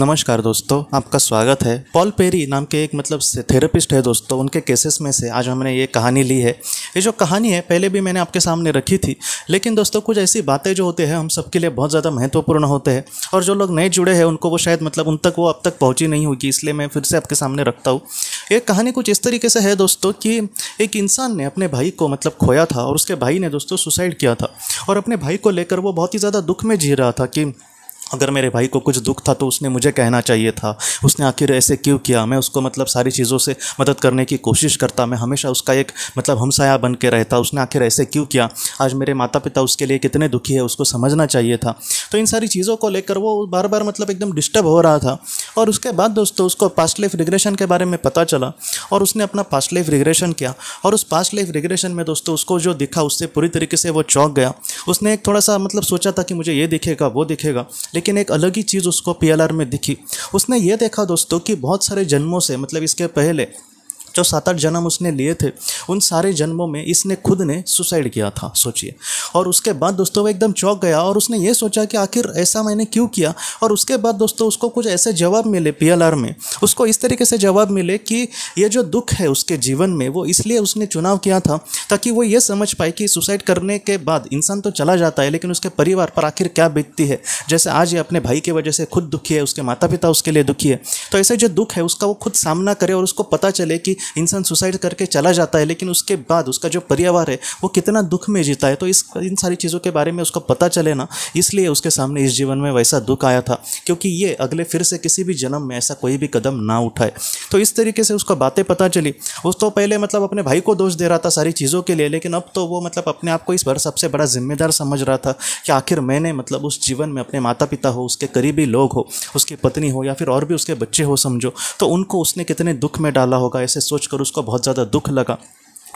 नमस्कार दोस्तों आपका स्वागत है पॉल पेरी नाम के एक मतलब थेरेपिस्ट है दोस्तों उनके केसेस में से आज हमने ये कहानी ली है ये जो कहानी है पहले भी मैंने आपके सामने रखी थी लेकिन दोस्तों कुछ ऐसी बातें जो होते हैं हम सबके लिए बहुत ज़्यादा महत्वपूर्ण होते हैं और जो लोग नए जुड़े हैं उनको वो शायद मतलब उन तक वो अब तक पहुँची नहीं होगी इसलिए मैं फिर से आपके सामने रखता हूँ ये कहानी कुछ इस तरीके से है दोस्तों कि एक इंसान ने अपने भाई को मतलब खोया था और उसके भाई ने दोस्तों सुसाइड किया था और अपने भाई को लेकर वो बहुत ही ज़्यादा दुख में जी रहा था कि अगर मेरे भाई को कुछ दुख था तो उसने मुझे कहना चाहिए था उसने आखिर ऐसे क्यों किया मैं उसको मतलब सारी चीज़ों से मदद करने की कोशिश करता मैं हमेशा उसका एक मतलब हमसाया बन के रहता उसने आखिर ऐसे क्यों किया आज मेरे माता पिता उसके लिए कितने दुखी है उसको समझना चाहिए था तो इन सारी चीज़ों को लेकर वो बार बार मतलब एकदम डिस्टर्ब हो रहा था और उसके बाद दोस्तों उसको पास्ट लाइफ रिग्रेशन के बारे में पता चला और उसने अपना पास्ट लाइफ रिग्रेशन किया और उस पास्ट लाइफ रिग्रेशन में दोस्तों उसको जो दिखा उससे पूरी तरीके से वो चौंक गया उसने एक थोड़ा सा मतलब सोचा था कि मुझे ये दिखेगा वो दिखेगा लेकिन एक अलग ही चीज़ उसको पीएलआर में दिखी उसने ये देखा दोस्तों कि बहुत सारे जन्मों से मतलब इसके पहले जो सात आठ जन्म उसने लिए थे उन सारे जन्मों में इसने खुद ने सुसाइड किया था सोचिए और उसके बाद दोस्तों वो एकदम चौंक गया और उसने ये सोचा कि आखिर ऐसा मैंने क्यों किया और उसके बाद दोस्तों उसको कुछ ऐसे जवाब मिले पी में उसको इस तरीके से जवाब मिले कि ये जो दुख है उसके जीवन में वो इसलिए उसने चुनाव किया था ताकि वो ये समझ पाए कि सुसाइड करने के बाद इंसान तो चला जाता है लेकिन उसके परिवार पर आखिर क्या बीतती है जैसे आज ये अपने भाई की वजह से खुद दुखी है उसके माता पिता उसके लिए दुखी है तो ऐसे जो दुख है उसका वो खुद सामना करे और उसको पता चले कि इंसान सुसाइड करके चला जाता है लेकिन उसके बाद उसका जो परिवार है वो कितना दुख में जीता है तो इस इन सारी चीज़ों के बारे में उसका पता चले ना इसलिए उसके सामने इस जीवन में वैसा दुख आया था क्योंकि ये अगले फिर से किसी भी जन्म में ऐसा कोई भी कदम ना उठाए तो इस तरीके से उसको बातें पता चली उस तो पहले मतलब अपने भाई को दोष दे रहा था सारी चीज़ों के लिए लेकिन अब तो वो मतलब अपने आप को इस बार सबसे बड़ा जिम्मेदार समझ रहा था कि आखिर मैंने मतलब उस जीवन में अपने माता पिता हो उसके करीबी लोग हो उसकी पत्नी हो या फिर और भी उसके बच्चे हो समझो तो उनको उसने कितने दुख में डाला होगा ऐसे सोचकर उसको बहुत ज़्यादा दुख लगा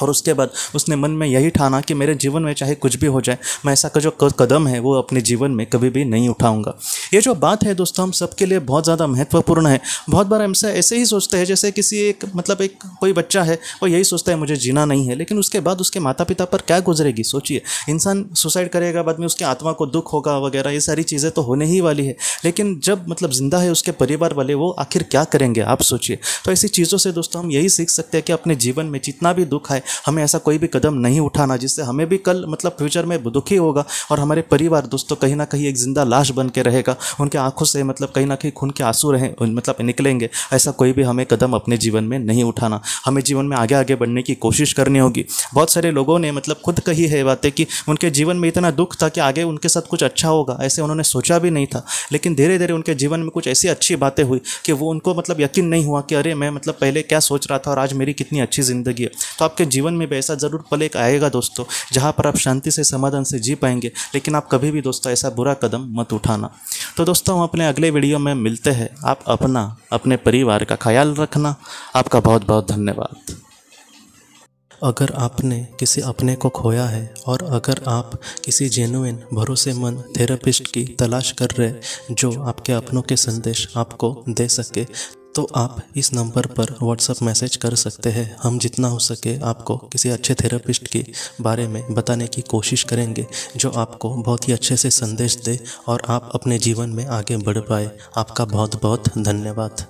और उसके बाद उसने मन में यही ठाना कि मेरे जीवन में चाहे कुछ भी हो जाए मैं ऐसा का जो कदम है वो अपने जीवन में कभी भी नहीं उठाऊंगा ये जो बात है दोस्तों हम सबके लिए बहुत ज़्यादा महत्वपूर्ण है बहुत बार हमसे ऐसे ही सोचते हैं जैसे किसी एक मतलब एक कोई बच्चा है वो यही सोचता है मुझे जीना नहीं है लेकिन उसके बाद उसके माता पिता पर क्या गुजरेगी सोचिए इंसान सुसाइड करेगा बाद में उसकी आत्मा को दुख होगा वगैरह ये सारी चीज़ें तो होने ही वाली है लेकिन जब मतलब ज़िंदा है उसके परिवार वाले वो आखिर क्या करेंगे आप सोचिए तो ऐसी चीज़ों से दोस्तों हम यही सीख सकते हैं कि अपने जीवन में जितना भी दुख है हमें ऐसा कोई भी कदम नहीं उठाना जिससे हमें भी कल मतलब फ्यूचर में दुखी होगा और हमारे परिवार दोस्तों कहीं ना कहीं एक ज़िंदा लाश बन के रहेगा उनके आंखों से मतलब कहीं ना कहीं खून के आंसू रहे मतलब निकलेंगे ऐसा कोई भी हमें कदम अपने जीवन में नहीं उठाना हमें जीवन में आगे आगे बढ़ने की कोशिश करनी होगी बहुत सारे लोगों ने मतलब खुद कही है बातें कि उनके जीवन में इतना दुख था कि आगे उनके साथ कुछ अच्छा होगा ऐसे उन्होंने सोचा भी नहीं था लेकिन धीरे धीरे उनके जीवन में कुछ ऐसी अच्छी बातें हुई कि वो उनको मतलब यकीन नहीं हुआ कि अरे मैं मतलब पहले क्या सोच रहा था और आज मेरी कितनी अच्छी ज़िंदगी है तो आपके जीवन में भी ऐसा ज़रूर पल एक आएगा दोस्तों जहाँ पर आप शांति से समाधान से जी पाएंगे लेकिन आप कभी भी दोस्तों ऐसा बुरा कदम मत उठाना तो दोस्तों हम अपने अगले वीडियो में मिलते हैं आप अपना अपने परिवार का ख्याल रखना आपका बहुत बहुत धन्यवाद अगर आपने किसी अपने को खोया है और अगर आप किसी जेनुइन भरोसेमंद थेरेपिस्ट की तलाश कर रहे जो आपके अपनों के संदेश आपको दे सके तो आप इस नंबर पर व्हाट्सएप मैसेज कर सकते हैं हम जितना हो सके आपको किसी अच्छे थेरेपिस्ट के बारे में बताने की कोशिश करेंगे जो आपको बहुत ही अच्छे से संदेश दे और आप अपने जीवन में आगे बढ़ पाए आपका बहुत बहुत धन्यवाद